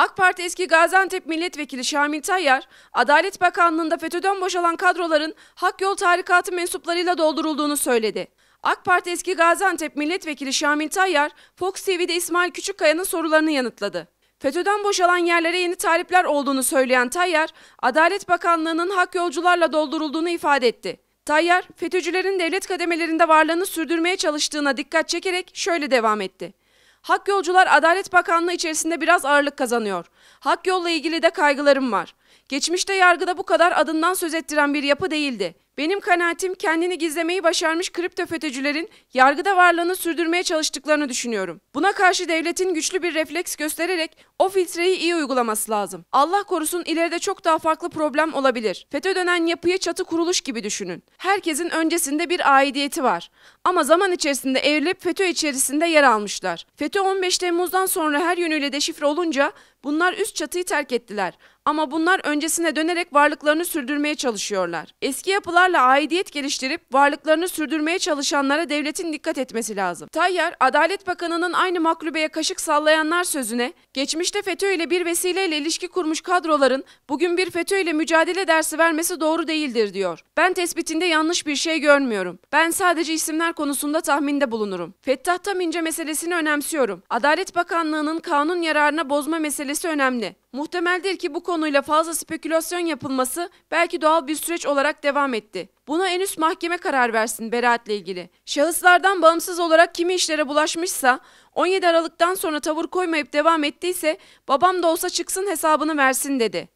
AK Parti eski Gaziantep Milletvekili Şamil Tayyar, Adalet Bakanlığı'nda FETÖ'den boşalan kadroların Hak Yol Tarikatı mensuplarıyla doldurulduğunu söyledi. AK Parti eski Gaziantep Milletvekili Şamil Tayyar, Fox TV'de İsmail Küçükkaya'nın sorularını yanıtladı. FETÖ'den boşalan yerlere yeni talipler olduğunu söyleyen Tayyar, Adalet Bakanlığı'nın hak yolcularla doldurulduğunu ifade etti. Tayyar, FETÖ'cülerin devlet kademelerinde varlığını sürdürmeye çalıştığına dikkat çekerek şöyle devam etti. Hak yolcular Adalet Bakanlığı içerisinde biraz ağırlık kazanıyor. Hak yolla ilgili de kaygılarım var. Geçmişte yargıda bu kadar adından söz ettiren bir yapı değildi. Benim kanaatim kendini gizlemeyi başarmış kripto FETÖ'cülerin yargıda varlığını sürdürmeye çalıştıklarını düşünüyorum. Buna karşı devletin güçlü bir refleks göstererek o filtreyi iyi uygulaması lazım. Allah korusun ileride çok daha farklı problem olabilir. FETÖ dönen yapıya çatı kuruluş gibi düşünün. Herkesin öncesinde bir aidiyeti var. Ama zaman içerisinde evrilip FETÖ içerisinde yer almışlar. FETÖ 15 Temmuz'dan sonra her yönüyle deşifre olunca bunlar onlar üst çatıyı terk ettiler. Ama bunlar öncesine dönerek varlıklarını sürdürmeye çalışıyorlar. Eski yapılarla aidiyet geliştirip varlıklarını sürdürmeye çalışanlara devletin dikkat etmesi lazım. Tayyar, Adalet Bakanı'nın aynı maklubeye kaşık sallayanlar sözüne, geçmişte FETÖ ile bir vesileyle ilişki kurmuş kadroların bugün bir FETÖ ile mücadele dersi vermesi doğru değildir diyor. Ben tespitinde yanlış bir şey görmüyorum. Ben sadece isimler konusunda tahminde bulunurum. Fettah Tamince meselesini önemsiyorum. Adalet Bakanlığı'nın kanun yararına bozma meselesi önemli. Muhtemeldir ki bu konuyla fazla spekülasyon yapılması belki doğal bir süreç olarak devam etti. Buna en üst mahkeme karar versin beraatle ilgili. Şahıslardan bağımsız olarak kimi işlere bulaşmışsa, 17 Aralık'tan sonra tavır koymayıp devam ettiyse babam da olsa çıksın hesabını versin dedi.